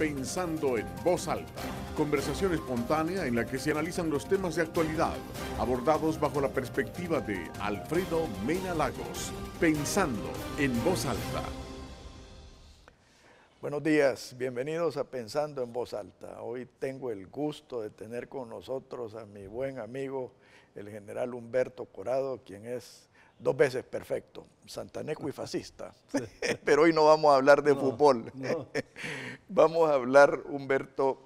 Pensando en voz alta, conversación espontánea en la que se analizan los temas de actualidad, abordados bajo la perspectiva de Alfredo Mena Lagos. Pensando en voz alta. Buenos días, bienvenidos a Pensando en voz alta. Hoy tengo el gusto de tener con nosotros a mi buen amigo, el general Humberto Corado, quien es Dos veces, perfecto. Santaneco y fascista. Pero hoy no vamos a hablar de fútbol. vamos a hablar, Humberto,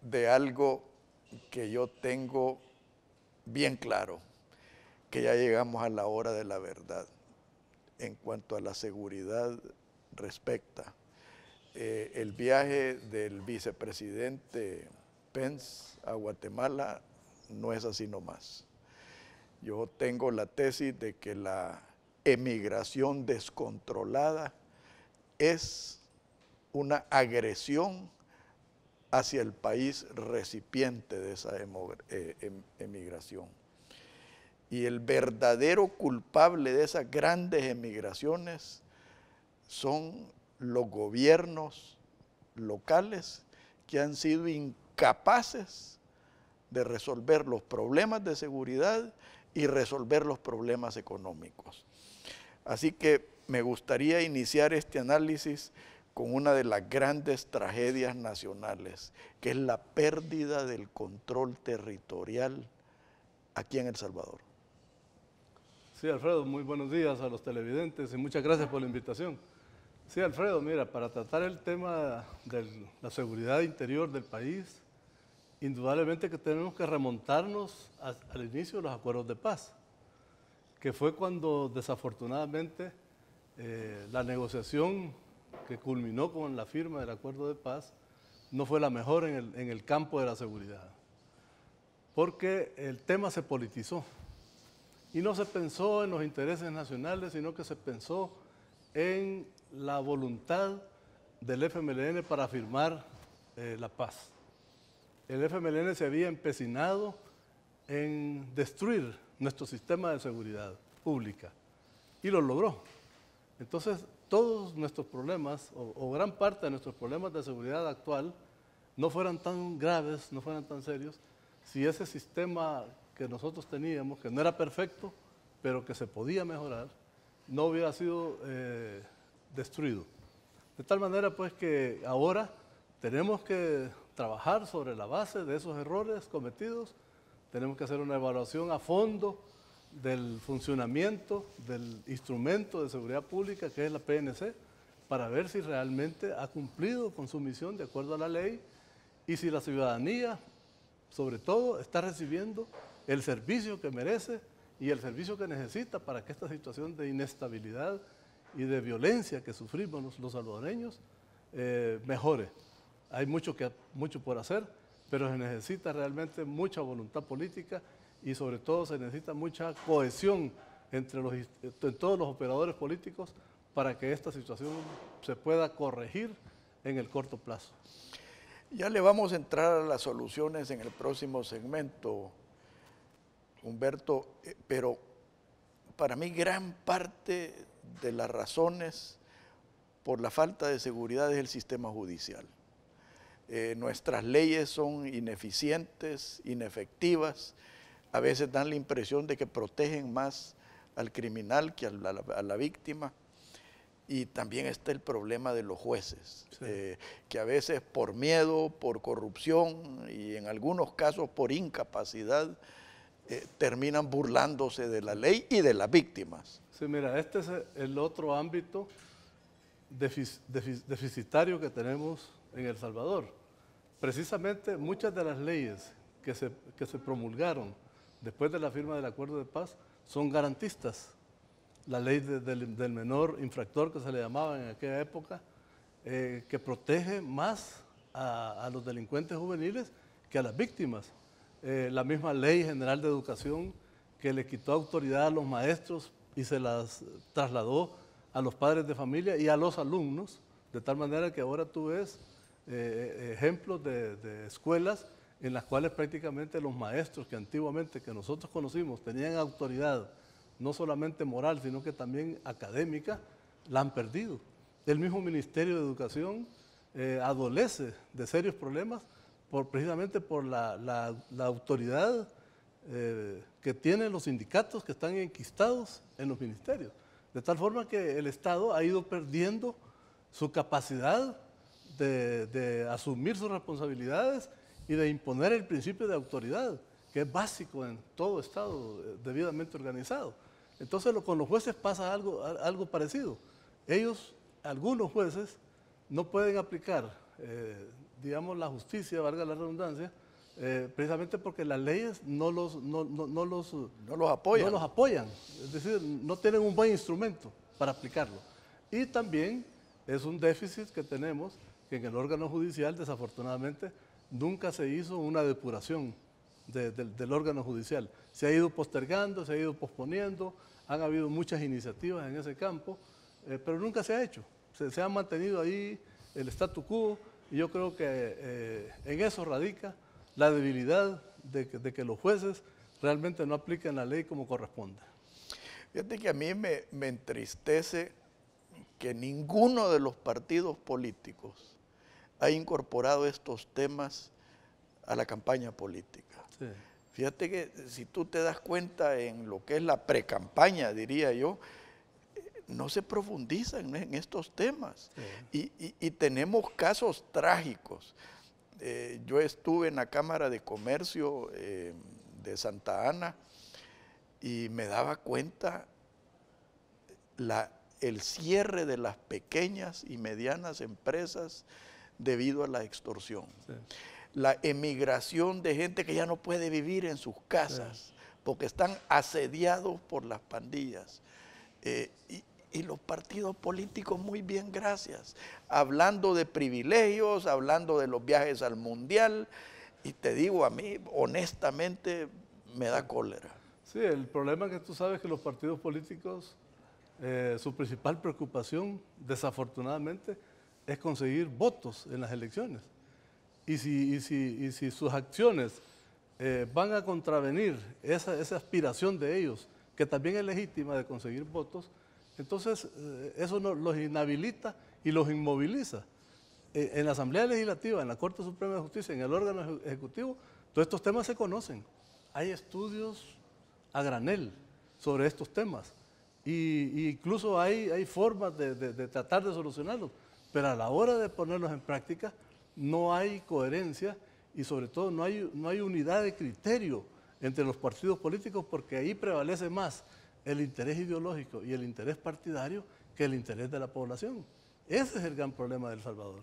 de algo que yo tengo bien claro, que ya llegamos a la hora de la verdad en cuanto a la seguridad respecta. Eh, el viaje del vicepresidente Pence a Guatemala no es así nomás. Yo tengo la tesis de que la emigración descontrolada es una agresión hacia el país recipiente de esa eh, em-, emigración. Y el verdadero culpable de esas grandes emigraciones son los gobiernos locales que han sido incapaces de resolver los problemas de seguridad y resolver los problemas económicos. Así que me gustaría iniciar este análisis con una de las grandes tragedias nacionales, que es la pérdida del control territorial aquí en El Salvador. Sí, Alfredo, muy buenos días a los televidentes y muchas gracias por la invitación. Sí, Alfredo, mira, para tratar el tema de la seguridad interior del país, indudablemente que tenemos que remontarnos al inicio de los acuerdos de paz, que fue cuando desafortunadamente eh, la negociación que culminó con la firma del acuerdo de paz no fue la mejor en el, campo de la seguridad, porque el tema se politizó y no se pensó en los intereses nacionales, sino que se pensó en la voluntad del FMLN para firmar eh, la paz el FMLN se había empecinado en destruir nuestro sistema de seguridad pública y lo logró. Entonces, todos nuestros problemas, o, gran parte de nuestros problemas de seguridad actual, no fueran tan graves, no fueran tan serios, si ese sistema que nosotros teníamos, que no era perfecto, pero que se podía mejorar, no hubiera sido eh, destruido. De tal manera, pues, que ahora tenemos que trabajar sobre la base de esos errores cometidos. Tenemos que hacer una evaluación a fondo del funcionamiento del instrumento de seguridad pública que es la PNC para ver si realmente ha cumplido con su misión de acuerdo a la ley y si la ciudadanía, sobre todo, está recibiendo el servicio que merece y el servicio que necesita para que esta situación de inestabilidad y de violencia que sufrimos los, salvadoreños eh, mejore hay mucho, que, mucho por hacer, pero se necesita realmente mucha voluntad política y sobre todo se necesita mucha cohesión entre los, todos los operadores políticos para que esta situación se pueda corregir en el corto plazo. Ya le vamos a entrar a las soluciones en el próximo segmento, Humberto, eh, pero para mí gran parte de las razones por la falta de seguridad es el sistema judicial. Eh, nuestras leyes son ineficientes, inefectivas, a veces dan la impresión de que protegen más al criminal que a la, víctima. Y también está el problema de los jueces, eh, que a veces por miedo, por corrupción y en algunos casos por incapacidad, eh, terminan burlándose de la ley y de las víctimas. Sí, mira, este es el otro ámbito deficitario que tenemos en El Salvador. Precisamente muchas de las leyes que se, promulgaron después de la firma del acuerdo de paz son garantistas. La ley del menor infractor que se le llamaba en aquella época, eh, que protege más a, los delincuentes juveniles que a las víctimas. Eh, la misma ley general de educación que le quitó autoridad a los maestros y se las trasladó a los padres de familia y a los alumnos, de tal manera que ahora tú ves eh, eh, ejemplos de, escuelas en las cuales prácticamente los maestros que antiguamente que nosotros conocimos tenían autoridad, no solamente moral, sino que también académica, la han perdido. El mismo Ministerio de Educación eh, adolece de serios problemas por, precisamente por la, autoridad que tienen los sindicatos que están enquistados en los ministerios. De tal forma que el Estado ha ido perdiendo su capacidad de, asumir sus responsabilidades y de imponer el principio de autoridad, que es básico en todo Estado eh, debidamente organizado. Entonces con los jueces pasa algo, algo parecido. Ellos, algunos jueces, no pueden aplicar, eh, digamos, la justicia, valga la redundancia, eh, precisamente porque las leyes no los, los, apoyan. No los apoyan, es decir, no tienen un buen instrumento para aplicarlo. Y también es un déficit que tenemos que en el órgano judicial, desafortunadamente, nunca se hizo una depuración del órgano judicial. Se ha ido postergando, se ha ido posponiendo, han habido muchas iniciativas en ese campo, eh, pero nunca se ha hecho. Se, ha mantenido ahí el statu quo y yo creo que eh, en eso radica la debilidad de que, los jueces realmente no apliquen la ley como corresponde. Fíjate que a mí me entristece que ninguno de los partidos políticos ha incorporado estos temas a la campaña política. Fíjate que si tú te das cuenta en lo que es la precampaña, diría yo, no se profundizan en estos temas. Y, tenemos casos trágicos. Eh, yo estuve en la Cámara de Comercio eh, de Santa Ana y me daba cuenta el cierre de las pequeñas y medianas empresas debido a la extorsión. La emigración de gente que ya no puede vivir en sus casas porque están asediados por las pandillas. Eh, y, los partidos políticos, muy bien, gracias. Hablando de privilegios, hablando de los viajes al mundial. Y te digo, a mí, honestamente, me da cólera. Sí, el problema es que tú sabes que los partidos políticos, eh, su principal preocupación, desafortunadamente, es conseguir votos en las elecciones. Y si, si, sus acciones eh, van a contravenir esa, aspiración de ellos, que también es legítima de conseguir votos, entonces eh, eso no, los inhabilita y los inmoviliza. Eh, en la Asamblea Legislativa, en la Corte Suprema de Justicia, en el órgano ejecutivo, todos estos temas se conocen. Hay estudios a granel sobre estos temas. Y, incluso hay, hay formas de, de tratar de solucionarlos pero a la hora de ponerlos en práctica no hay coherencia y sobre todo no hay, unidad de criterio entre los partidos políticos porque ahí prevalece más el interés ideológico y el interés partidario que el interés de la población. Ese es el gran problema de El Salvador.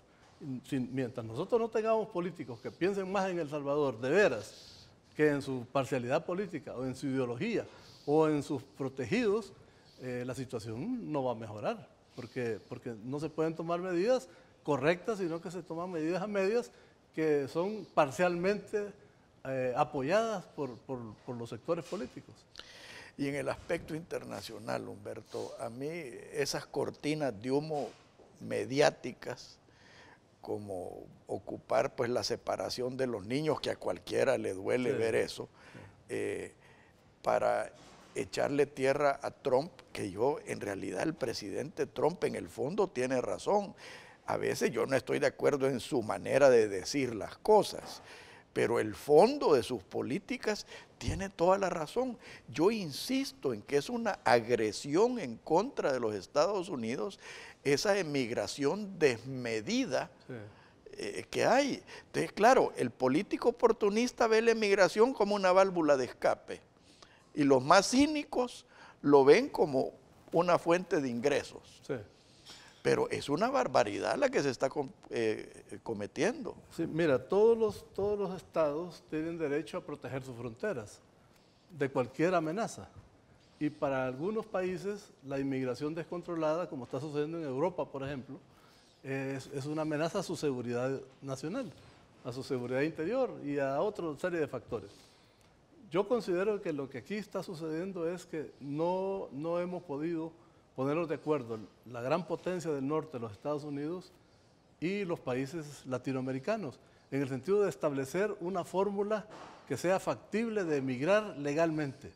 mientras nosotros no tengamos políticos que piensen más en El Salvador de veras que en su parcialidad política o en su ideología o en sus protegidos, eh, la situación no va a mejorar porque, no se pueden tomar medidas correctas, sino que se toman medidas a medias que son parcialmente eh, apoyadas por, los sectores políticos. Y en el aspecto internacional, Humberto, a mí esas cortinas de humo mediáticas, como ocupar pues la separación de los niños, que a cualquiera le duele ver eso, eh, para echarle tierra a Trump, que yo en realidad el presidente Trump en el fondo tiene razón. A veces yo no estoy de acuerdo en su manera de decir las cosas, pero el fondo de sus políticas tiene toda la razón. Yo insisto en que es una agresión en contra de los Estados Unidos esa emigración desmedida. Eh, que hay. Entonces, claro, el político oportunista ve la emigración como una válvula de escape y los más cínicos lo ven como una fuente de ingresos. Pero es una barbaridad la que se está eh, cometiendo. Sí, mira, todos los, todos los estados tienen derecho a proteger sus fronteras de cualquier amenaza. Y para algunos países, la inmigración descontrolada, como está sucediendo en Europa, por ejemplo, es, es una amenaza a su seguridad nacional, a su seguridad interior y a otra serie de factores. Yo considero que lo que aquí está sucediendo es que no, no hemos podido ponernos de acuerdo la gran potencia del norte los Estados Unidos y los países latinoamericanos, en el sentido de establecer una fórmula que sea factible de emigrar legalmente.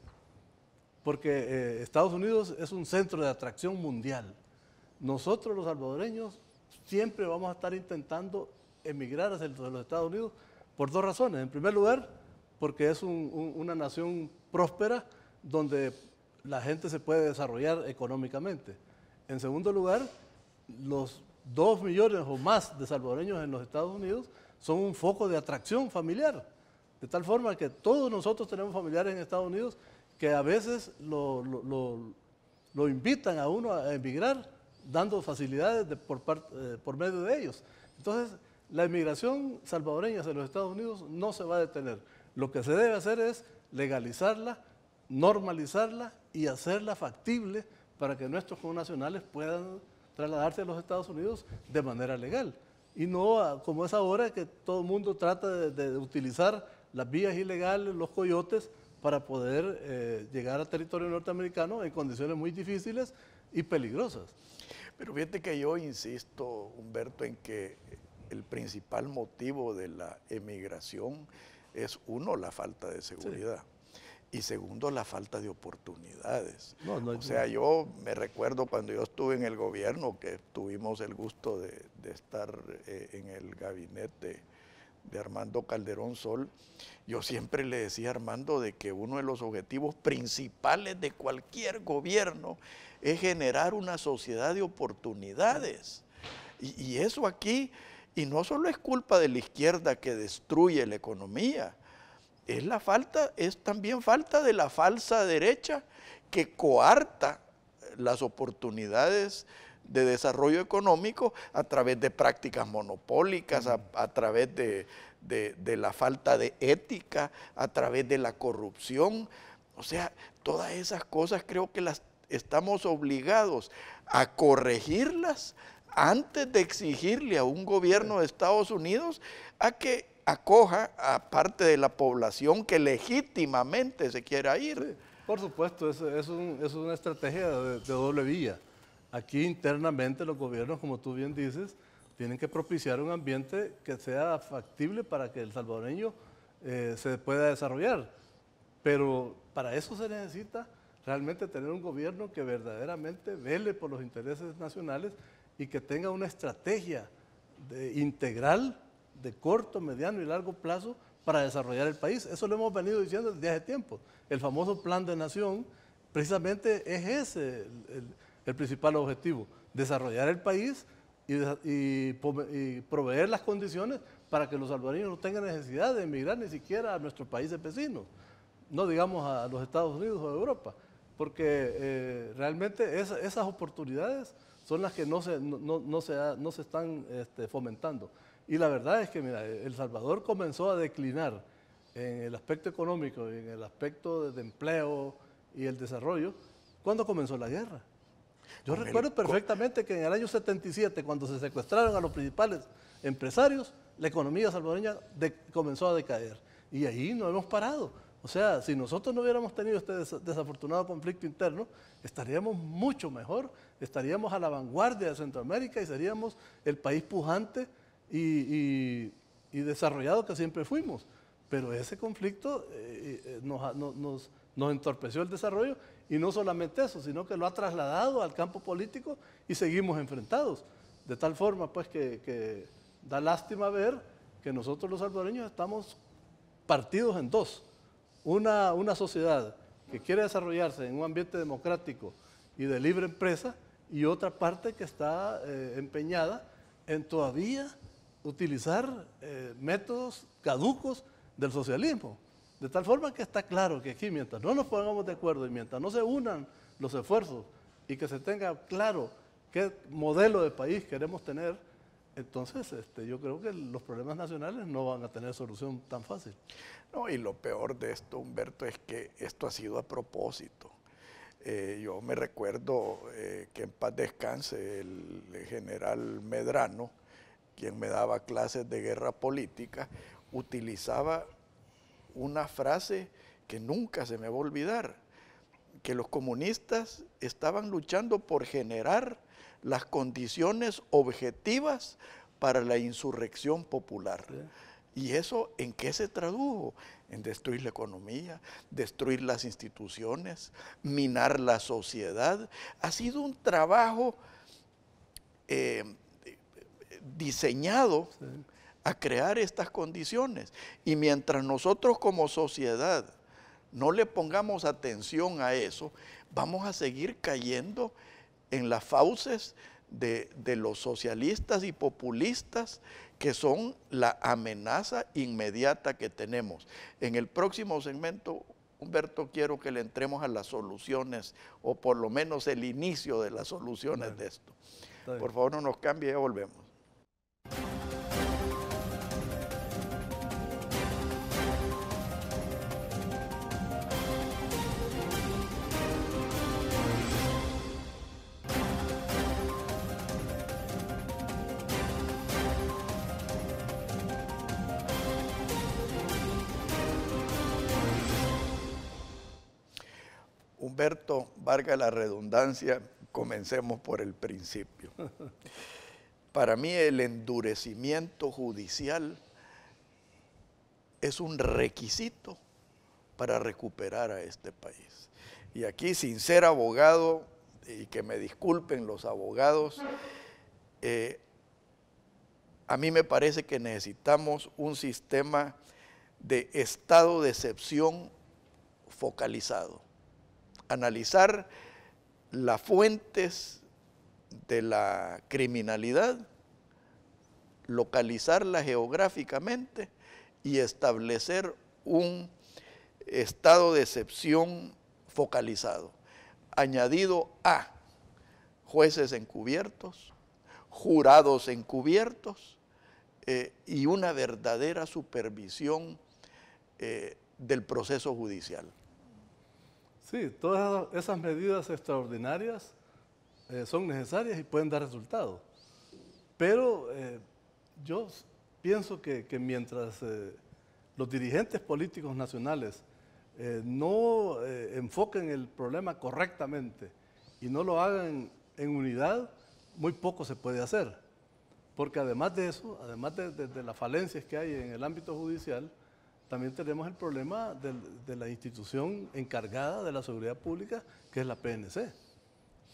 Porque eh, Estados Unidos es un centro de atracción mundial. Nosotros los salvadoreños siempre vamos a estar intentando emigrar hacia los Estados Unidos por dos razones. En primer lugar, porque es una nación próspera donde la gente se puede desarrollar económicamente. En segundo lugar, los dos millones o más de salvadoreños en los Estados Unidos son un foco de atracción familiar, de tal forma que todos nosotros tenemos familiares en Estados Unidos que a veces lo, invitan a uno a emigrar dando facilidades por, eh, por medio de ellos. Entonces, la inmigración salvadoreña hacia los Estados Unidos no se va a detener. Lo que se debe hacer es legalizarla, normalizarla y hacerla factible para que nuestros connacionales puedan trasladarse a los Estados Unidos de manera legal. Y no como es ahora que todo el mundo trata de, utilizar las vías ilegales, los coyotes, para poder eh, llegar al territorio norteamericano en condiciones muy difíciles y peligrosas. Pero fíjate que yo insisto, Humberto, en que el principal motivo de la emigración es uno, la falta de seguridad. Y segundo, la falta de oportunidades. o sea, yo me recuerdo cuando yo estuve en el gobierno, que tuvimos el gusto de, estar eh, en el gabinete de Armando Calderón Sol, yo siempre le decía a Armando de que uno de los objetivos principales de cualquier gobierno es generar una sociedad de oportunidades. y eso aquí y no solo es culpa de la izquierda que destruye la economía, es, la falta, es también falta de la falsa derecha que coarta las oportunidades de desarrollo económico a través de prácticas monopólicas, a, través de, de, la falta de ética, a través de la corrupción. O sea, todas esas cosas creo que las estamos obligados a corregirlas antes de exigirle a un gobierno de Estados Unidos a que acoja a parte de la población que legítimamente se quiera ir. Por supuesto, es, es, es una estrategia de, doble vía. Aquí internamente los gobiernos, como tú bien dices, tienen que propiciar un ambiente que sea factible para que el salvadoreño eh, se pueda desarrollar. Pero para eso se necesita realmente tener un gobierno que verdaderamente vele por los intereses nacionales y que tenga una estrategia integral de corto, mediano y largo plazo para desarrollar el país. Eso lo hemos venido diciendo desde hace tiempo. El famoso plan de nación precisamente es ese el, principal objetivo, desarrollar el país y, proveer las condiciones para que los salvadoreños no tengan necesidad de emigrar ni siquiera a nuestros países vecinos, no digamos a los Estados Unidos o a Europa, porque eh, realmente esas oportunidades son las que no se, no, no se, no se están este, fomentando. Y la verdad es que, mira, El Salvador comenzó a declinar en el aspecto económico, en el aspecto de empleo y el desarrollo, cuando comenzó la guerra. Yo recuerdo perfectamente que en el año 77, cuando se secuestraron a los principales empresarios, la economía salvadoreña comenzó a decaer. Y ahí no hemos parado. O sea, si nosotros no hubiéramos tenido este desafortunado conflicto interno, estaríamos mucho mejor estaríamos a la vanguardia de Centroamérica y seríamos el país pujante y, desarrollado que siempre fuimos. Pero ese conflicto eh, eh, nos, entorpeció el desarrollo y no solamente eso, sino que lo ha trasladado al campo político y seguimos enfrentados. De tal forma, pues, que, da lástima ver que nosotros los salvadoreños estamos partidos en dos. Una, una sociedad que quiere desarrollarse en un ambiente democrático y de libre empresa y otra parte que está eh, empeñada en todavía utilizar eh, métodos caducos del socialismo. De tal forma que está claro que aquí, mientras no nos pongamos de acuerdo y mientras no se unan los esfuerzos y que se tenga claro qué modelo de país queremos tener, entonces este, yo creo que los problemas nacionales no van a tener solución tan fácil. No, y lo peor de esto, Humberto, es que esto ha sido a propósito. Eh, yo me recuerdo eh, que en paz descanse el, general Medrano, quien me daba clases de guerra política, utilizaba una frase que nunca se me va a olvidar, que los comunistas estaban luchando por generar las condiciones objetivas para la insurrección popular. ¿Y eso en qué se tradujo? En destruir la economía, destruir las instituciones, minar la sociedad. Ha sido un trabajo eh, diseñado a crear estas condiciones. Y mientras nosotros como sociedad no le pongamos atención a eso, vamos a seguir cayendo en las fauces de, los socialistas y populistas que son la amenaza inmediata que tenemos. En el próximo segmento Humberto, quiero que le entremos a las soluciones, o por lo menos el inicio de las soluciones de esto. Por favor, no nos cambie, y volvemos. Roberto, varga la redundancia, comencemos por el principio. Para mí el endurecimiento judicial es un requisito para recuperar a este país. Y aquí, sin ser abogado, y que me disculpen los abogados, eh, a mí me parece que necesitamos un sistema de estado de excepción focalizado analizar las fuentes de la criminalidad, localizarla geográficamente y establecer un estado de excepción focalizado, añadido a jueces encubiertos, jurados encubiertos eh, y una verdadera supervisión eh, del proceso judicial. Sí, todas esas medidas extraordinarias eh, son necesarias y pueden dar resultados. Pero eh, yo pienso que, mientras eh, los dirigentes políticos nacionales no enfoquen el problema correctamente y no lo hagan en unidad, muy poco se puede hacer. Porque además de eso, además de las falencias que hay en el ámbito judicial, también tenemos el problema de, la institución encargada de la seguridad pública, que es la PNC.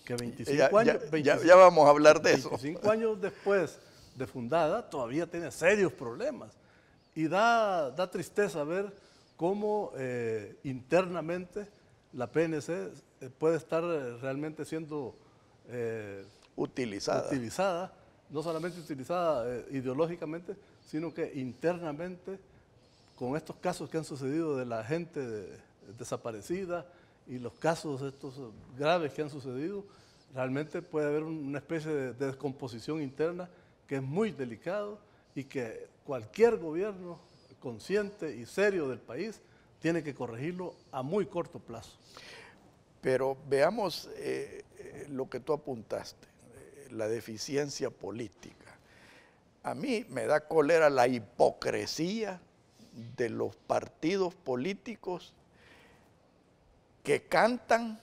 Que 25 años. vamos a hablar de eso. años después de fundada, todavía tiene serios problemas. Y da, da tristeza ver cómo eh, internamente la PNC eh, puede estar eh, realmente siendo utilizada. no solamente utilizada ideológicamente, sino que internamente con estos casos que han sucedido de la gente desaparecida y los casos estos graves que han sucedido, realmente puede haber una especie de, descomposición interna que es muy delicado y que cualquier gobierno consciente y serio del país tiene que corregirlo a muy corto plazo. Pero veamos eh, eh, lo que tú apuntaste, eh, la deficiencia política. A mí me da cólera la hipocresía de los partidos políticos que cantan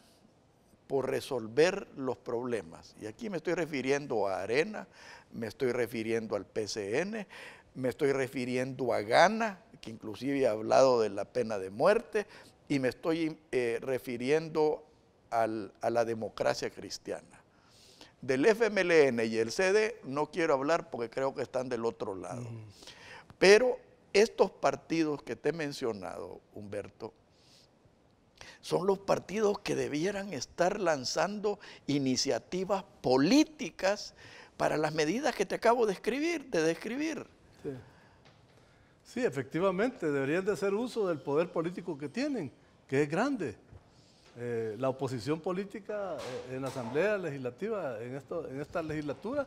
por resolver los problemas. Y aquí me estoy refiriendo a Arena, me estoy refiriendo al PCN, me estoy refiriendo a Gana, que inclusive ha hablado de la pena de muerte, y me estoy eh, refiriendo a la democracia cristiana. Del FMLN y el CD no quiero hablar porque creo que están del otro lado. Pero estos partidos que te he mencionado, Humberto, son los partidos que debieran estar lanzando iniciativas políticas para las medidas que te acabo de escribir, de describir. Sí. efectivamente, deberían de hacer uso del poder político que tienen, que es grande. Eh, la oposición política eh, en la Asamblea Legislativa, en, en esta legislatura,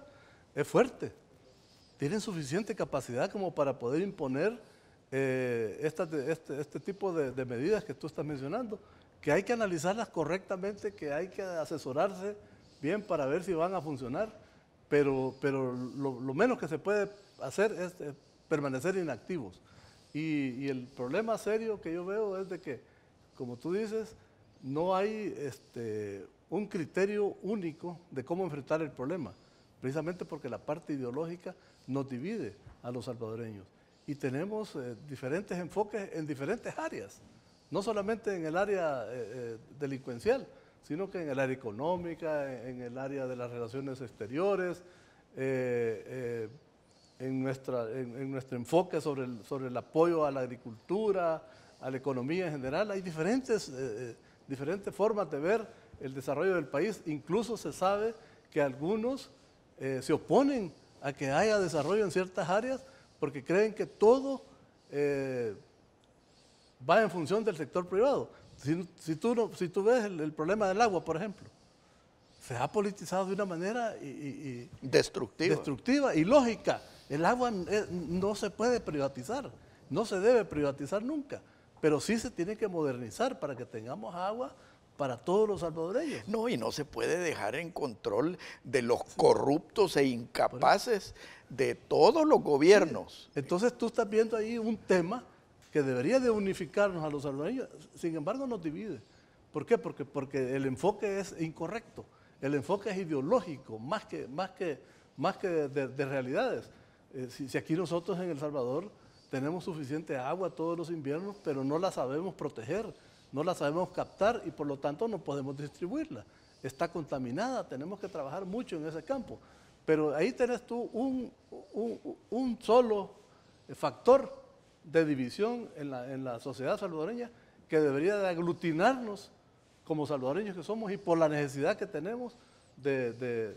es fuerte tienen suficiente capacidad como para poder imponer eh, este, este, tipo de, medidas que tú estás mencionando, que hay que analizarlas correctamente, que hay que asesorarse bien para ver si van a funcionar, pero, pero lo, menos que se puede hacer es, permanecer inactivos. Y, el problema serio que yo veo es de que, como tú dices, no hay este, un criterio único de cómo enfrentar el problema, precisamente porque la parte ideológica nos divide a los salvadoreños. Y tenemos eh, diferentes enfoques en diferentes áreas, no solamente en el área eh, eh, delincuencial, sino que en el área económica, en el área de las relaciones exteriores, en, nuestra, nuestro enfoque sobre el, sobre el apoyo a la agricultura, a la economía en general. Hay diferentes, diferentes formas de ver el desarrollo del país. Incluso se sabe que algunos se oponen a que haya desarrollo en ciertas áreas porque creen que todo eh, va en función del sector privado. Si, tú, si tú ves el, problema del agua, por ejemplo, se ha politizado de una manera destructiva. destructiva y lógica. El agua eh, no se puede privatizar, no se debe privatizar nunca, pero sí se tiene que modernizar para que tengamos agua para todos los salvadoreños. No, y no se puede dejar en control de los corruptos e incapaces de todos los gobiernos. Entonces tú estás viendo ahí un tema que debería de unificarnos a los salvadoreños, sin embargo nos divide. ¿Por qué? Porque, porque el enfoque es incorrecto, el enfoque es ideológico, más que, más que, más que de, realidades. Eh, si, si aquí nosotros en El Salvador tenemos suficiente agua todos los inviernos, pero no la sabemos proteger no la sabemos captar y por lo tanto no podemos distribuirla. Está contaminada, tenemos que trabajar mucho en ese campo. Pero ahí tenés tú un, solo factor de división en la, sociedad salvadoreña que debería de aglutinarnos como salvadoreños que somos y por la necesidad que tenemos de,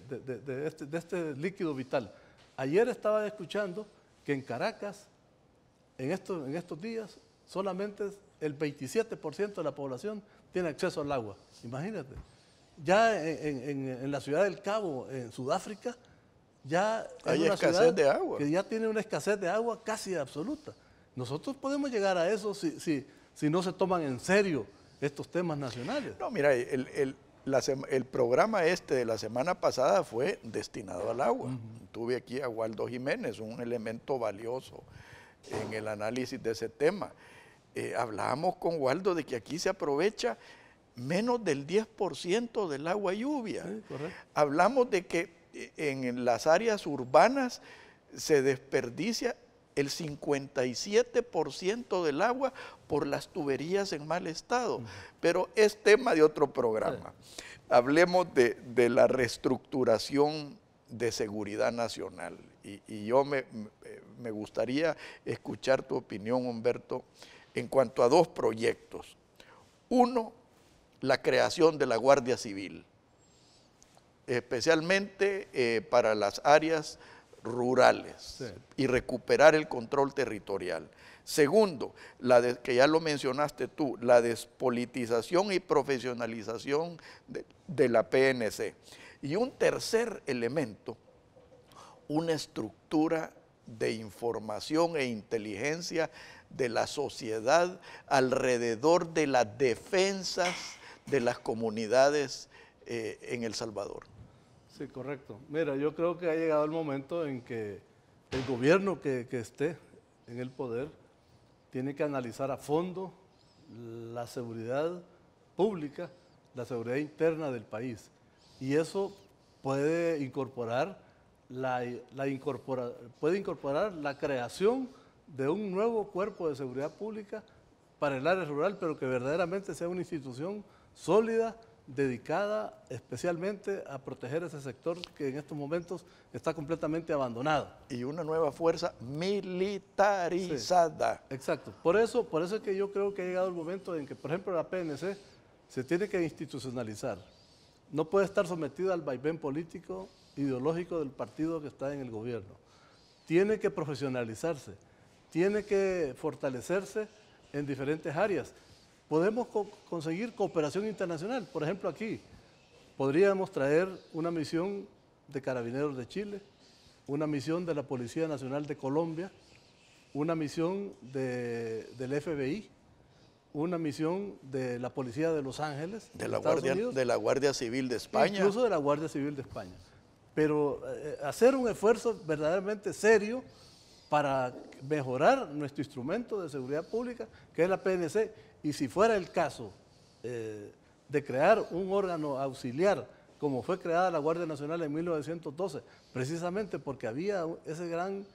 este, este, líquido vital. Ayer estaba escuchando que en Caracas, en, en estos días, solamente el 27% de la población tiene acceso al agua. Imagínate. Ya en, la ciudad del Cabo, en Sudáfrica, ya hay una escasez de agua. Que ya tiene una escasez de agua casi absoluta. Nosotros podemos llegar a eso si, si no se toman en serio estos temas nacionales. No, mira, el, programa este de la semana pasada fue destinado al agua. Tuve aquí a Waldo Jiménez, un elemento valioso en el análisis de ese tema. Eh, hablábamos con Waldo de que aquí se aprovecha menos del 10% del agua lluvia. Hablamos de que eh, en las áreas urbanas se desperdicia el 57% del agua por las tuberías en mal estado. Pero es tema de otro programa. Hablemos de, la reestructuración de seguridad nacional. Y, yo me, eh, me, gustaría escuchar tu opinión, Humberto, en cuanto a dos proyectos. Uno, la creación de la Guardia Civil, especialmente eh, para las áreas rurales y recuperar el control territorial. Segundo, la que ya lo mencionaste tú, la despolitización y profesionalización de la PNC. Y un tercer elemento, una estructura de información e inteligencia de la sociedad alrededor de las defensas de las comunidades eh, en El Salvador. Sí, correcto. Mira, yo creo que ha llegado el momento en que el gobierno que, esté en el poder tiene que analizar a fondo la seguridad pública, la seguridad interna del país. Y eso puede incorporar la puede incorporar la creación de un nuevo cuerpo de seguridad pública para el área rural, pero que verdaderamente sea una institución sólida, dedicada especialmente a proteger ese sector que en estos momentos está completamente abandonado. Y una nueva fuerza militarizada. exacto. Por eso, por eso es que yo creo que ha llegado el momento en que, por ejemplo, la PNC se tiene que institucionalizar. No puede estar sometida al vaivén político, ideológico del partido que está en el gobierno. Tiene que profesionalizarse tiene que fortalecerse en diferentes áreas. Podemos conseguir cooperación internacional. Por ejemplo, aquí podríamos traer una misión de carabineros de Chile, una misión de la Policía Nacional de Colombia, una misión del FBI, una misión de la Policía de Los Ángeles, de la, Guardia, de la Guardia Civil de España. Incluso de la Guardia Civil de España. Pero eh, hacer un esfuerzo verdaderamente serio para mejorar nuestro instrumento de seguridad pública, que es la PNC, y si fuera el caso eh, de crear un órgano auxiliar, como fue creada la Guardia Nacional en 1912, precisamente porque había ese gran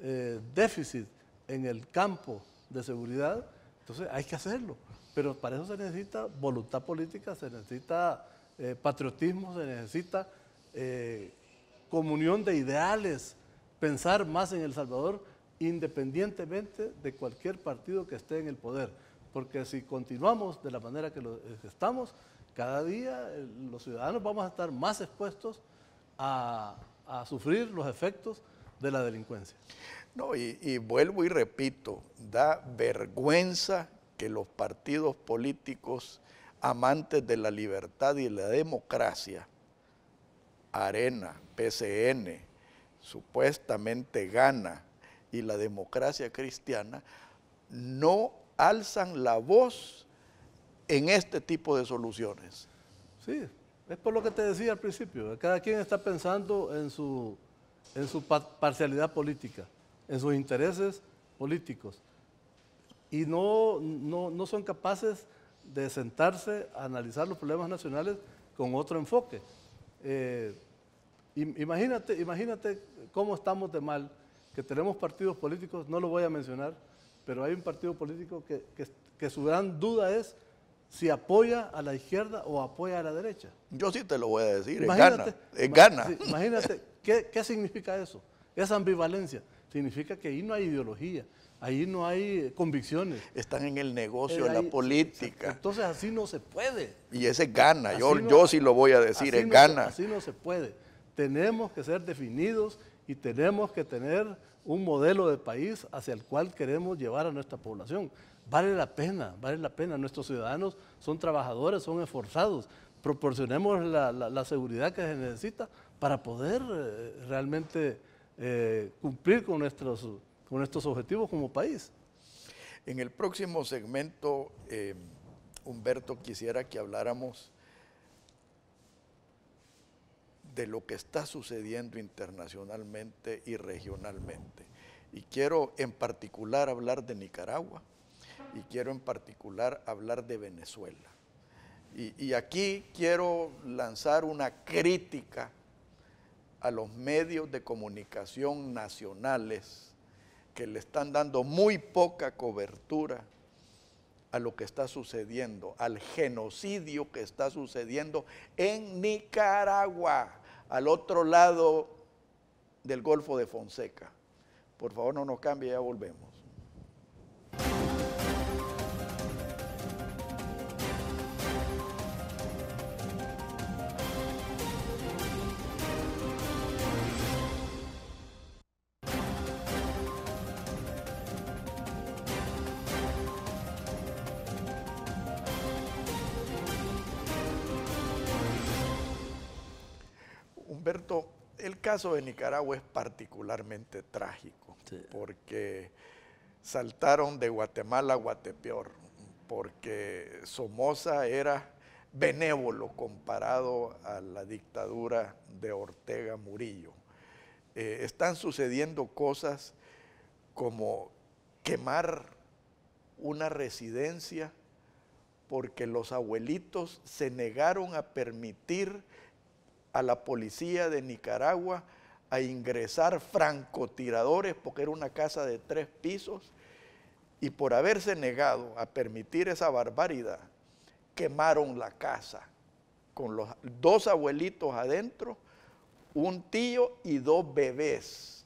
eh, déficit en el campo de seguridad, entonces hay que hacerlo. Pero para eso se necesita voluntad política, se necesita eh, patriotismo, se necesita comunión de ideales, pensar más en El Salvador independientemente de cualquier partido que esté en el poder. Porque si continuamos de la manera que estamos, cada día eh, los ciudadanos vamos a estar más expuestos a, sufrir los efectos de la delincuencia. No, y, y, vuelvo y repito, da vergüenza que los partidos políticos amantes de la libertad y la democracia, Arena, PCN, supuestamente gana y la democracia cristiana no alzan la voz en este tipo de soluciones. Sí, es por lo que te decía al principio, cada quien está pensando en su, en su parcialidad política, en sus intereses políticos, y no, no, no son capaces de sentarse a analizar los problemas nacionales con otro enfoque. Eh, Imagínate, imagínate cómo estamos de mal, que tenemos partidos políticos, no lo voy a mencionar, pero hay un partido político que, su gran duda es si apoya a la izquierda o apoya a la derecha. Yo sí te lo voy a decir, es gana. imagínate, ¿qué, significa eso? Esa ambivalencia significa que ahí no hay ideología, ahí no hay convicciones. Están en el negocio en eh, la política. Entonces así no se puede. Y ese gana, yo, yo sí lo voy a decir, es gana. así no se puede tenemos que ser definidos y tenemos que tener un modelo de país hacia el cual queremos llevar a nuestra población. Vale la pena, vale la pena. Nuestros ciudadanos son trabajadores, son esforzados. Proporcionemos la, seguridad que se necesita para poder eh, realmente eh, cumplir con nuestros, con objetivos como país. En el próximo segmento, eh, Humberto, quisiera que habláramos de lo que está sucediendo internacionalmente y regionalmente. Y quiero en particular hablar de Nicaragua y quiero en particular hablar de Venezuela. Y, aquí quiero lanzar una crítica a los medios de comunicación nacionales que le están dando muy poca cobertura a lo que está sucediendo, al genocidio que está sucediendo en Nicaragua al otro lado del Golfo de Fonseca. Por favor, no nos cambie, ya volvemos. El caso de Nicaragua es particularmente trágico, porque saltaron de Guatemala a Guatepeor, porque Somoza era benévolo comparado a la dictadura de Ortega Murillo. Eh, están sucediendo cosas como quemar una residencia porque los abuelitos se negaron a permitir a la policía de Nicaragua a ingresar francotiradores porque era una casa de tres pisos y por haberse negado a permitir esa barbaridad, quemaron la casa con los dos abuelitos adentro, un tío y dos bebés.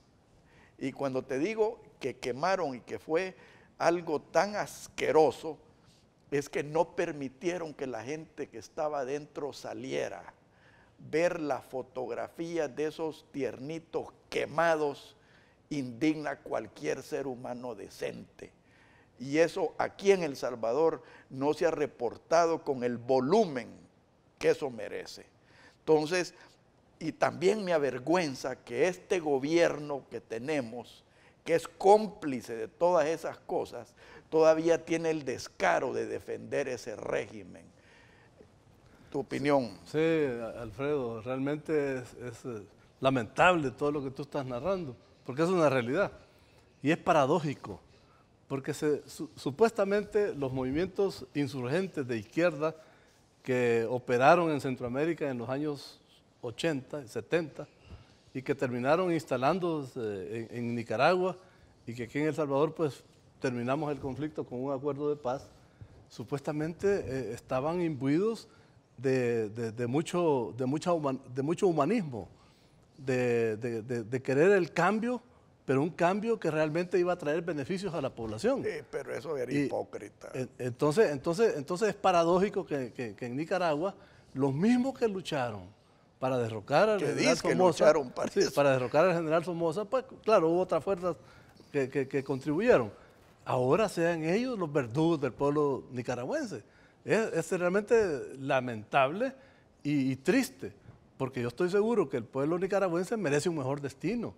Y cuando te digo que quemaron y que fue algo tan asqueroso, es que no permitieron que la gente que estaba adentro saliera ver la fotografía de esos tiernitos quemados indigna a cualquier ser humano decente. Y eso aquí en El Salvador no se ha reportado con el volumen que eso merece. Entonces, y también me avergüenza que este gobierno que tenemos, que es cómplice de todas esas cosas, todavía tiene el descaro de defender ese régimen tu opinión. Sí, Alfredo, realmente es, eh, lamentable todo lo que tú estás narrando, porque es una realidad. Y es paradójico, porque supuestamente los movimientos insurgentes de izquierda que operaron en Centroamérica en los años 80 y 70 y que terminaron instalándose eh, en, Nicaragua y que aquí en El Salvador pues terminamos el conflicto con un acuerdo de paz, supuestamente eh, estaban imbuidos de, mucho, de, mucha de mucho humanismo, de, querer el cambio, pero un cambio que realmente iba a traer beneficios a la población. pero eso era hipócrita. Entonces, entonces, entonces es paradójico que, en Nicaragua los mismos que lucharon para derrocar al general Somoza. Para, derrocar al general Somoza, pues claro, hubo otras fuerzas que, que, contribuyeron. Ahora sean ellos los verdugos del pueblo nicaragüense. Es, realmente lamentable y, triste, porque yo estoy seguro que el pueblo nicaragüense merece un mejor destino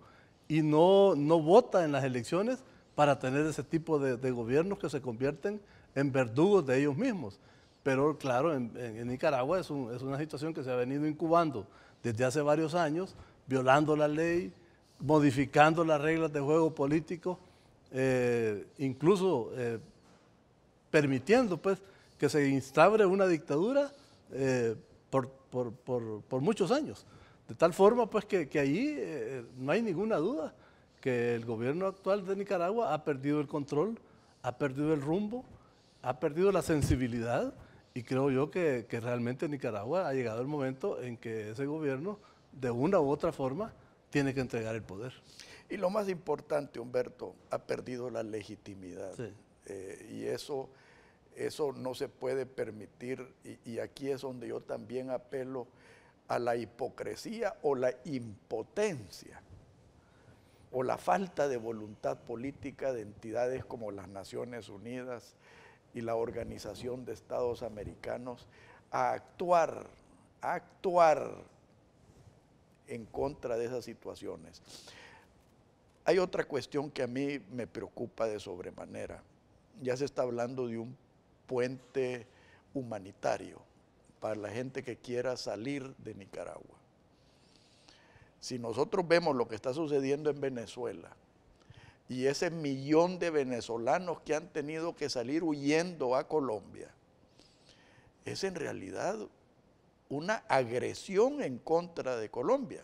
y no, no vota en las elecciones para tener ese tipo de, gobiernos que se convierten en verdugos de ellos mismos. Pero claro, en, Nicaragua es, un, es una situación que se ha venido incubando desde hace varios años, violando la ley, modificando las reglas de juego político, eh, incluso eh, permitiendo pues, que se instaure una dictadura eh, por, muchos años. De tal forma, pues, que, que eh, no hay ninguna duda que el gobierno actual de Nicaragua ha perdido el control, ha perdido el rumbo, ha perdido la sensibilidad y creo yo que, realmente Nicaragua ha llegado el momento en que ese gobierno, de una u otra forma, tiene que entregar el poder. Y lo más importante, Humberto, ha perdido la legitimidad. Eh, y eso eso no se puede permitir y, aquí es donde yo también apelo a la hipocresía o la impotencia o la falta de voluntad política de entidades como las Naciones Unidas y la Organización de Estados Americanos a actuar, a actuar en contra de esas situaciones. Hay otra cuestión que a mí me preocupa de sobremanera. Ya se está hablando de un puente humanitario para la gente que quiera salir de Nicaragua. Si nosotros vemos lo que está sucediendo en Venezuela y ese millón de venezolanos que han tenido que salir huyendo a Colombia, es en realidad una agresión en contra de Colombia.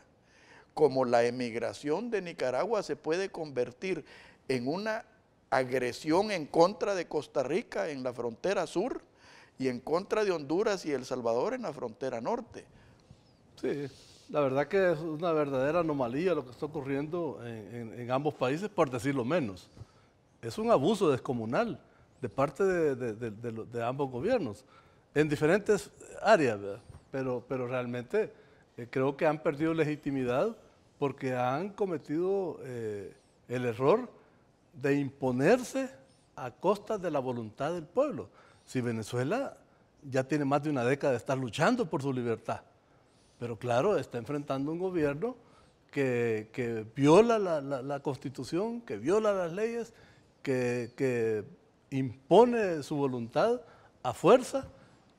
Como la emigración de Nicaragua se puede convertir en una agresión en contra de Costa Rica en la frontera sur y en contra de Honduras y El Salvador en la frontera norte. Sí, la verdad que es una verdadera anomalía lo que está ocurriendo en, ambos países, por decirlo menos. Es un abuso descomunal de parte de, ambos gobiernos, en diferentes áreas, Pero, pero realmente eh, creo que han perdido legitimidad porque han cometido eh, el error de imponerse a costa de la voluntad del pueblo. Si Venezuela ya tiene más de una década de estar luchando por su libertad, pero claro, está enfrentando un gobierno que, viola la, constitución, que viola las leyes, que, impone su voluntad a fuerza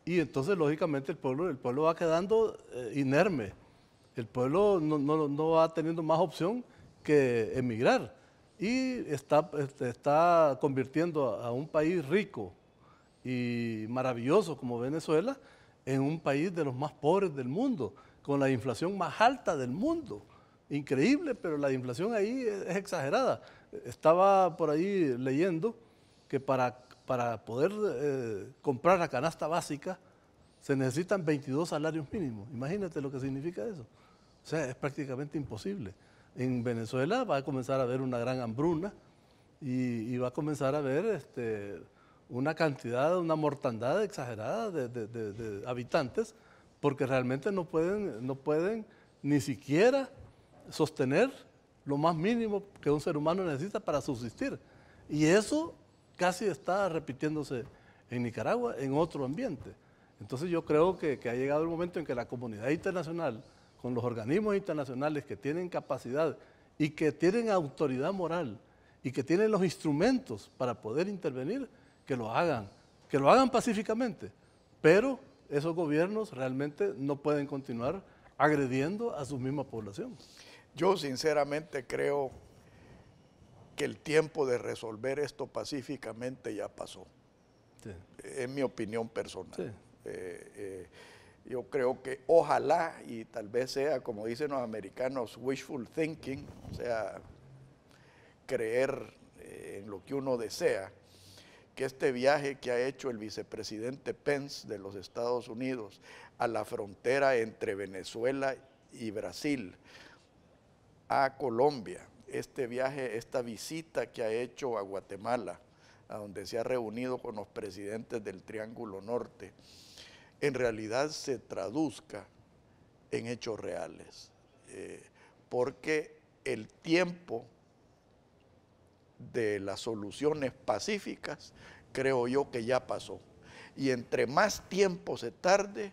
y entonces lógicamente el pueblo, el pueblo va quedando eh, inerme. El pueblo no, no, no va teniendo más opción que emigrar y está, este, está convirtiendo a un país rico y maravilloso como Venezuela en un país de los más pobres del mundo, con la inflación más alta del mundo. Increíble, pero la inflación ahí es, exagerada. Estaba por ahí leyendo que para, para poder eh, comprar la canasta básica se necesitan 22 salarios mínimos. Imagínate lo que significa eso. O sea, es prácticamente imposible en Venezuela va a comenzar a haber una gran hambruna y, va a comenzar a haber este, una cantidad, una mortandad exagerada de, habitantes porque realmente no pueden, no pueden ni siquiera sostener lo más mínimo que un ser humano necesita para subsistir. Y eso casi está repitiéndose en Nicaragua en otro ambiente. Entonces yo creo que ha llegado el momento en que la comunidad internacional con los organismos internacionales que tienen capacidad y que tienen autoridad moral y que tienen los instrumentos para poder intervenir, que lo hagan, que lo hagan pacíficamente. Pero esos gobiernos realmente no pueden continuar agrediendo a su misma población. Yo sinceramente creo que el tiempo de resolver esto pacíficamente ya pasó. Es mi opinión personal. Eh, eh, yo creo que ojalá, y tal vez sea, como dicen los americanos, wishful thinking, o sea, creer eh, en lo que uno desea, que este viaje que ha hecho el vicepresidente Pence de los Estados Unidos a la frontera entre Venezuela y Brasil, a Colombia, este viaje, esta visita que ha hecho a Guatemala, a donde se ha reunido con los presidentes del Triángulo Norte, en realidad se traduzca en hechos reales. Eh, porque el tiempo de las soluciones pacíficas creo yo que ya pasó. Y entre más tiempo se tarde,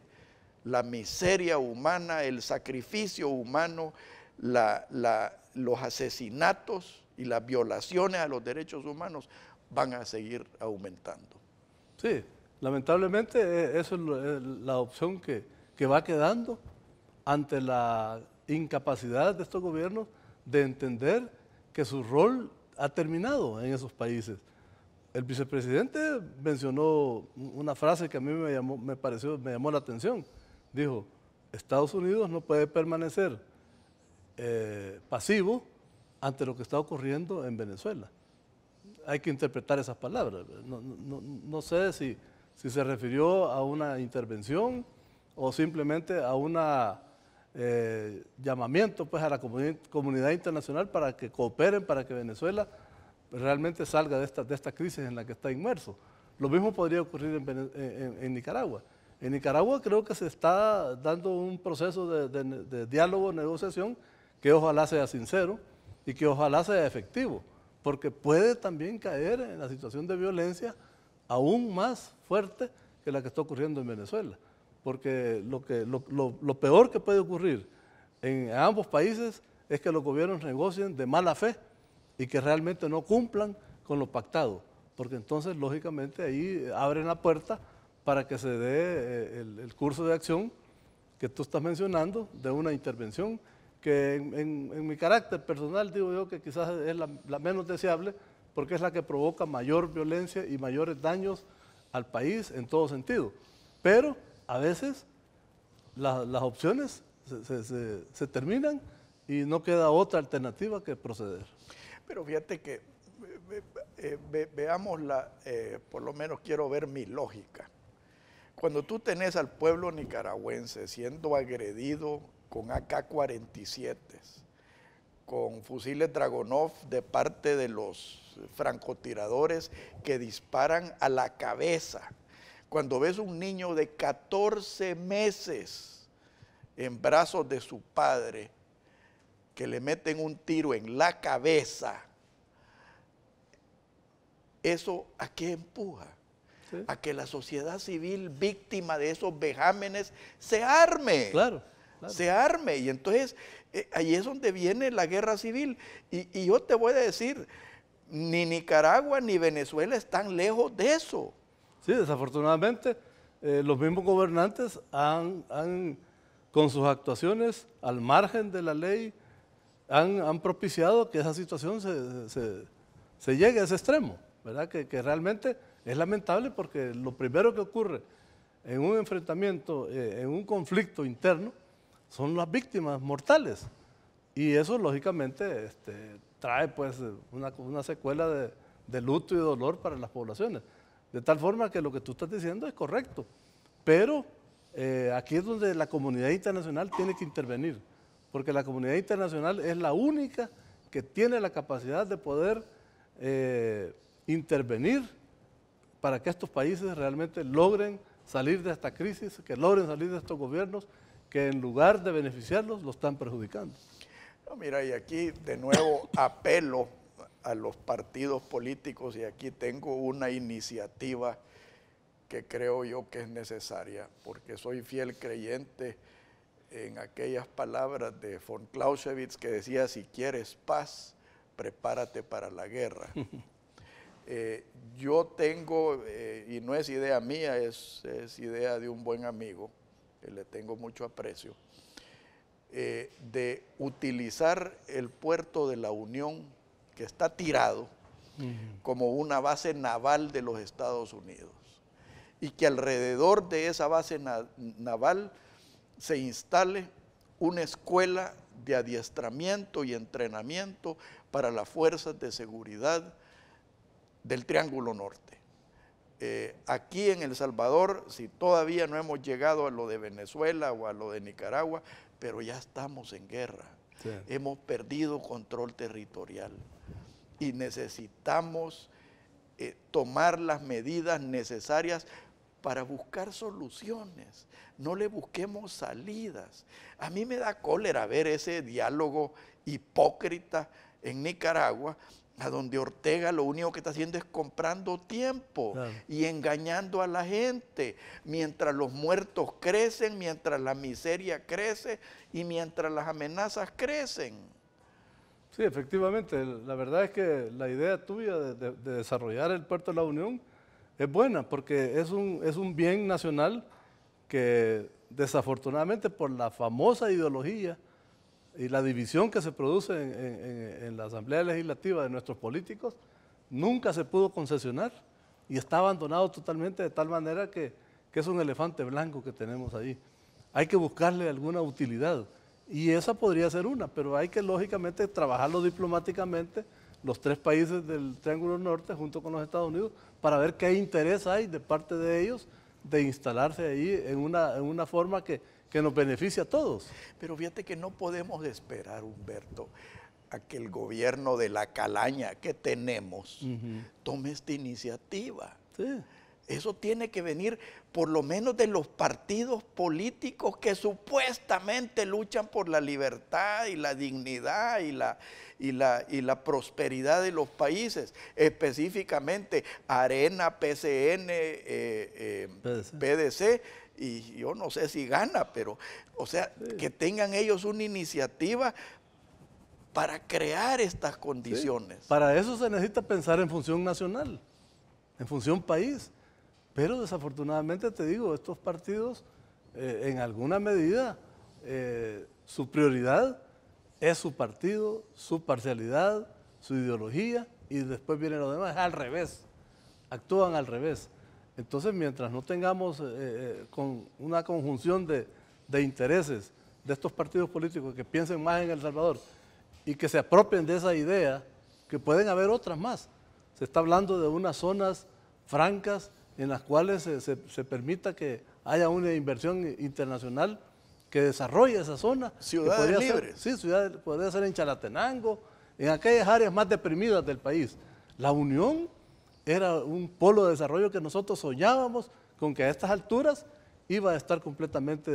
la miseria humana, el sacrificio humano, los asesinatos y las violaciones a los derechos humanos van a seguir aumentando. Sí, Lamentablemente, e, eso es e, la opción que, va quedando ante la incapacidad de estos gobiernos de entender que su rol ha terminado en esos países. El vicepresidente mencionó una frase que a mí me, llamó, me pareció, me llamó la atención. Dijo, Estados Unidos no puede permanecer eh, pasivo ante lo que está ocurriendo en Venezuela. Hay que interpretar esas palabras. no sé si si se refirió a una intervención o simplemente a un eh, llamamiento pues, a la comunidad internacional para que cooperen, para que Venezuela realmente salga de esta, de esta crisis en la que está inmerso. Lo mismo podría ocurrir en, Nicaragua. En Nicaragua creo que se está dando un proceso de, de, diálogo, negociación, que ojalá sea sincero y que ojalá sea efectivo, porque puede también caer en la situación de violencia aún más fuerte que la que está ocurriendo en Venezuela. Porque lo, que, lo, peor que puede ocurrir en ambos países es que los gobiernos negocien de mala fe y que realmente no cumplan con lo pactado, porque entonces lógicamente ahí abren la puerta para que se dé eh, el, curso de acción que tú estás mencionando de una intervención que en, mi carácter personal digo yo que quizás es la menos deseable, porque es la que provoca mayor violencia y mayores daños al país en todo sentido. Pero a veces las opciones se, terminan y no queda otra alternativa que proceder. Pero fíjate que veamos la, eh, por lo menos quiero ver mi lógica. Cuando tú tenés al pueblo nicaragüense siendo agredido con AK-47, con fusiles Dragonov de parte de los francotiradores que disparan a la cabeza. Cuando ves un niño de 14 meses en brazos de su padre, que le meten un tiro en la cabeza, ¿eso a qué empuja? A que la sociedad civil víctima de esos vejámenes se arme. claro. Se arme. Y entonces eh, ahí es donde viene la guerra civil. Y, yo te voy a decir, ni Nicaragua ni Venezuela están lejos de eso. Sí, desafortunadamente, eh, los mismos gobernantes han, con sus actuaciones al margen de la ley, han, propiciado que esa situación se, llegue a ese extremo, ¿verdad? Que, realmente es lamentable porque lo primero que ocurre en un enfrentamiento, eh, en un conflicto interno, son las víctimas mortales. Y eso, lógicamente, este, trae pues, una, secuela de, luto y dolor para las poblaciones. De tal forma que lo que tú estás diciendo es correcto. Pero eh, aquí es donde la comunidad internacional tiene que intervenir, porque la comunidad internacional es la única que tiene la capacidad de poder eh, intervenir para que estos países realmente logren salir de esta crisis, que logren salir de estos gobiernos que en lugar de beneficiarlos, lo están perjudicando. mira, y aquí de nuevo apelo a los partidos políticos y aquí tengo una iniciativa que creo yo que es necesaria, porque soy fiel creyente en aquellas palabras de von Clausewitz que decía, si quieres paz, prepárate para la guerra. Eh, yo tengo, eh, y no es idea mía, es, es idea de un buen amigo, que le tengo mucho aprecio, eh, de utilizar el puerto de la Unión, que está tirado, como una base naval de los Estados Unidos. Y que alrededor de esa base naval se instale una escuela de adiestramiento y entrenamiento para las fuerzas de seguridad del Triángulo Norte. Eh, aquí en El Salvador, si todavía no hemos llegado a lo de Venezuela o a lo de Nicaragua, pero ya estamos en guerra. Hemos perdido control territorial y necesitamos eh, tomar las medidas necesarias para buscar soluciones, no le busquemos salidas. A mí me da cólera ver ese diálogo hipócrita en Nicaragua a donde Ortega lo único que está haciendo es comprando tiempo y engañando a la gente. Mientras los muertos crecen, mientras la miseria crece y mientras las amenazas crecen. Sí, efectivamente. La verdad es que la idea tuya de, desarrollar el puerto de la Unión es buena porque es un, es un bien nacional que desafortunadamente por la famosa ideología y la división que se produce en, la Asamblea Legislativa de nuestros políticos nunca se pudo concesionar y está abandonado totalmente de tal manera que, es un elefante blanco que tenemos ahí. Hay que buscarle alguna utilidad y esa podría ser una, pero hay que lógicamente trabajarlo diplomáticamente los tres países del Triángulo Norte junto con los Estados Unidos para ver qué interés hay de parte de ellos de instalarse ahí en en una forma que, que nos beneficia a todos. Pero fíjate que no podemos esperar, Humberto, a que el gobierno de la calaña que tenemos tome esta iniciativa. Eso tiene que venir por lo menos de los partidos políticos que supuestamente luchan por la libertad y la dignidad y la, y la, prosperidad de los países. Específicamente Arena, PCN, eh, eh, PDC y yo no sé si gana, pero, o sea, que tengan ellos una iniciativa para crear estas condiciones. Para eso se necesita pensar en función nacional, en función país. Pero desafortunadamente te digo, estos partidos, eh, en alguna medida, eh, su prioridad es su partido, su parcialidad, su ideología, y después viene los demás, al revés, actúan al revés. Entonces, mientras no tengamos eh, eh, con una conjunción de, intereses de estos partidos políticos que piensen más en El Salvador y que se apropien de esa idea, que pueden haber otras más. Se está hablando de unas zonas francas en las cuales eh, se, permita que haya una inversión internacional que desarrolle esa zona. ciudad libre, sí, ciudades, podría ser en Chalatenango, en aquellas áreas más deprimidas del país. La Unión era un polo de desarrollo que nosotros soñábamos con que a estas alturas iba a estar completamente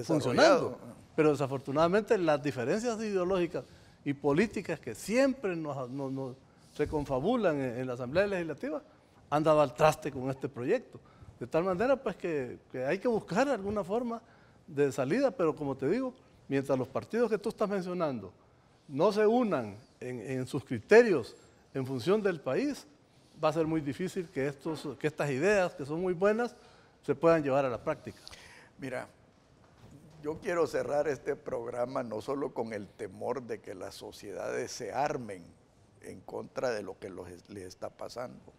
eh, funcionando. Ah. Pero desafortunadamente las diferencias ideológicas y políticas que siempre nos, confabulan reconfabulan en, la Asamblea Legislativa han dado al traste con este proyecto. De tal manera pues que, hay que buscar alguna forma de salida, pero como te digo, mientras los partidos que tú estás mencionando no se unan en sus criterios en función del país, va a ser muy difícil que, estos, que estas ideas, que son muy buenas, se puedan llevar a la práctica. Mira, yo quiero cerrar este programa no solo con el temor de que las sociedades se armen en contra de lo que les está pasando.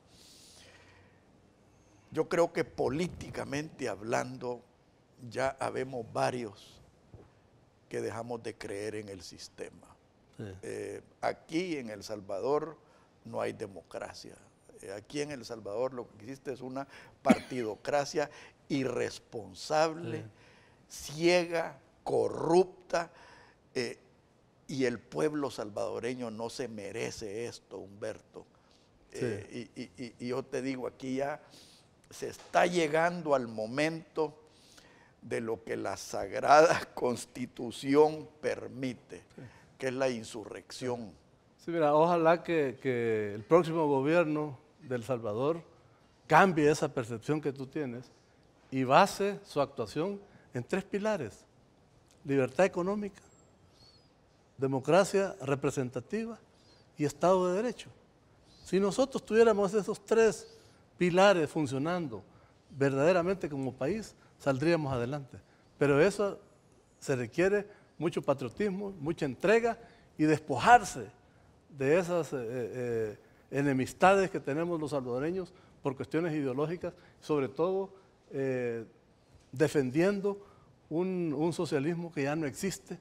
Yo creo que políticamente hablando ya habemos varios que dejamos de creer en el sistema. Eh, aquí en El Salvador no hay democracia, aquí en El Salvador lo que hiciste es una partidocracia irresponsable, ciega, corrupta, eh, y el pueblo salvadoreño no se merece esto, Humberto. Eh, y, yo te digo, aquí ya se está llegando al momento de lo que la sagrada constitución permite, que es la insurrección. Sí, mira, ojalá que, el próximo gobierno del Salvador cambie esa percepción que tú tienes y base su actuación en tres pilares. Libertad económica, democracia representativa y Estado de Derecho. Si nosotros tuviéramos esos tres pilares funcionando verdaderamente como país, saldríamos adelante. Pero eso se requiere mucho patriotismo, mucha entrega y despojarse de esas eh, eh, enemistades que tenemos los salvadoreños por cuestiones ideológicas, sobre todo eh, defendiendo un, socialismo que ya no existe,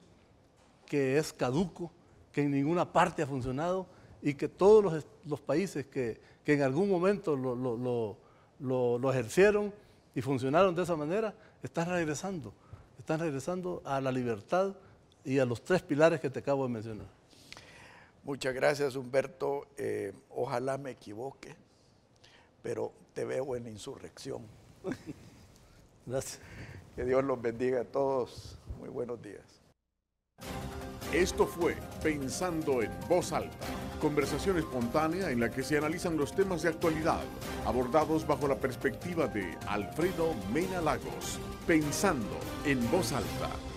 que es caduco, que en ninguna parte ha funcionado y que todos los, países que, en algún momento lo, lo, ejercieron y funcionaron de esa manera, están regresando, están regresando a la libertad y a los tres pilares que te acabo de mencionar. Muchas gracias, Humberto. Eh, ojalá me equivoque, pero te veo en insurrección. gracias. Que Dios los bendiga a todos. Muy buenos días. Esto fue Pensando en Voz Alta, conversación espontánea en la que se analizan los temas de actualidad, abordados bajo la perspectiva de Alfredo Mena Lagos. Pensando en Voz Alta.